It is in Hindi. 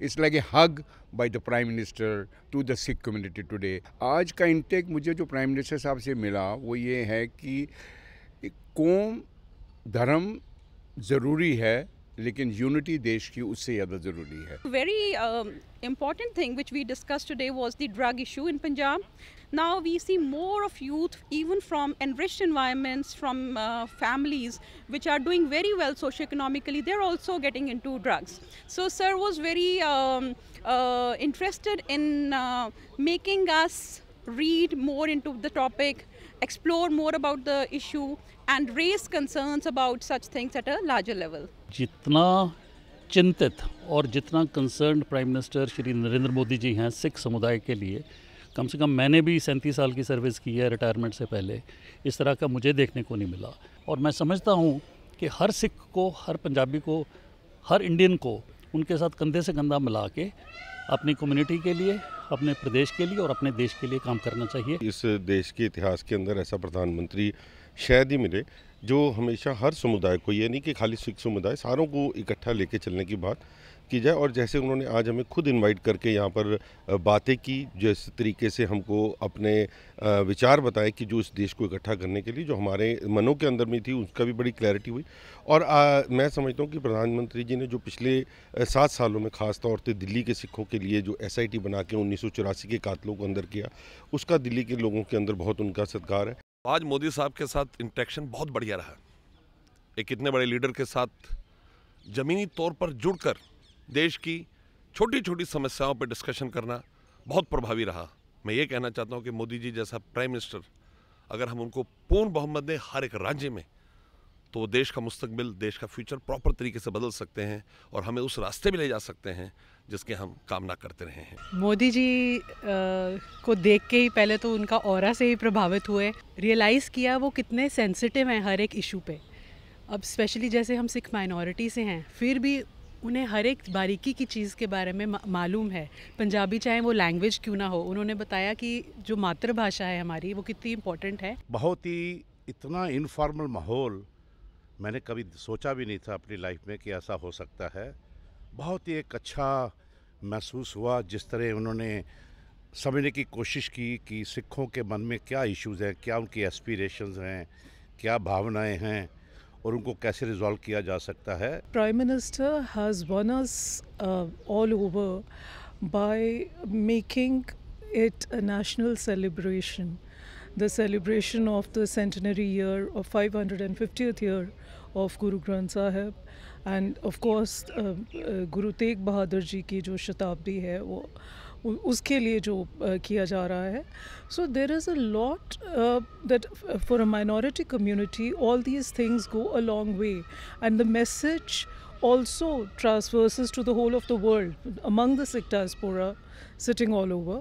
It's like a hug by the prime minister to the Sikh community today आज का इंटेक मुझे जो प्राइम मिनिस्टर साहब से मिला वो ये है कि कौम धर्म ज़रूरी है लेकिन यूनिटी देश की उससे ज़्यादा ज़रूरी है very important thing which we discuss today was the drug issue in Punjab now we see more of youth even from enriched environments from families which are doing very well socio economically they are also getting in drugs so sir was very interested in making us read more in to the topic explore more about the issue and raise concerns about such things at a larger level. जितना चिंतित और जितना concern prime minister Shri Narendra Modi ji हैं सिख समुदाय के लिए कम से कम मैंने भी सैंतीस साल की सर्विस की है रिटायरमेंट से पहले इस तरह का मुझे देखने को नहीं मिला और मैं समझता हूँ कि हर सिख को हर पंजाबी को हर इंडियन को उनके साथ कंधे से कंधा मिला के अपनी कम्युनिटी के लिए अपने प्रदेश के लिए और अपने देश के लिए काम करना चाहिए इस देश के इतिहास के अंदर ऐसा प्रधानमंत्री शायद ही मिले जो हमेशा हर समुदाय को ये नहीं कि खाली सिख समुदाय सारों को इकट्ठा लेके चलने की बात की जाए और जैसे उन्होंने आज हमें खुद इनवाइट करके यहाँ पर बातें की जिस तरीके से हमको अपने विचार बताए कि जो इस देश को इकट्ठा करने के लिए जो हमारे मनों के अंदर में थी उसका भी बड़ी क्लैरिटी हुई और आ, मैं समझता हूँ कि प्रधानमंत्री जी ने जो पिछले सात सालों में ख़ास तौर पर दिल्ली के सिखों के लिए जो एस बना के उन्नीस के कातलों को अंदर किया उसका दिल्ली के लोगों के अंदर बहुत उनका सत्कार है आज मोदी साहब के साथ इंटरेक्शन बहुत बढ़िया रहा एक इतने बड़े लीडर के साथ ज़मीनी तौर पर जुड़कर देश की छोटी छोटी समस्याओं पर डिस्कशन करना बहुत प्रभावी रहा मैं ये कहना चाहता हूँ कि मोदी जी जैसा प्राइम मिनिस्टर अगर हम उनको पूर्ण बहुमत दें हर एक राज्य में तो वो देश का मुस्तबिल देश का फ्यूचर प्रॉपर तरीके से बदल सकते हैं और हमें उस रास्ते में ले जा सकते हैं जिसके हम कामना करते रहे हैं मोदी जी आ, को देख के ही पहले तो उनका और से ही प्रभावित हुए रियलाइज़ किया वो कितने सेंसिटिव हैं हर एक इशू पे अब स्पेशली जैसे हम सिख माइनॉरिटी से हैं फिर भी उन्हें हर एक बारीकी की चीज़ के बारे में मालूम है पंजाबी चाहे वो लैंग्वेज क्यों ना हो उन्होंने बताया कि जो मातृभाषा है हमारी वो कितनी इम्पोर्टेंट है बहुत ही इतना इनफॉर्मल माहौल मैंने कभी सोचा भी नहीं था अपनी लाइफ में कि ऐसा हो सकता है बहुत ही एक अच्छा महसूस हुआ जिस तरह उन्होंने समझने की कोशिश की कि सिखों के मन में क्या इश्यूज़ हैं क्या उनकी एस्पिरेशंस हैं क्या भावनाएं हैं और उनको कैसे रिजॉल्व किया जा सकता है prime minister has won us all over by making it a national celebration the celebration of the centenary year of five hundred and fiftieth year of Guru Granth साहब एंड ऑफकोर्स गुरु तेग बहादुर जी की जो शताब्दी है वो उसके लिए जो किया जा रहा है so there is a lot that for a minority community all these things go a long way and the message also traverses to the whole of the world among the Sikhs sitting all over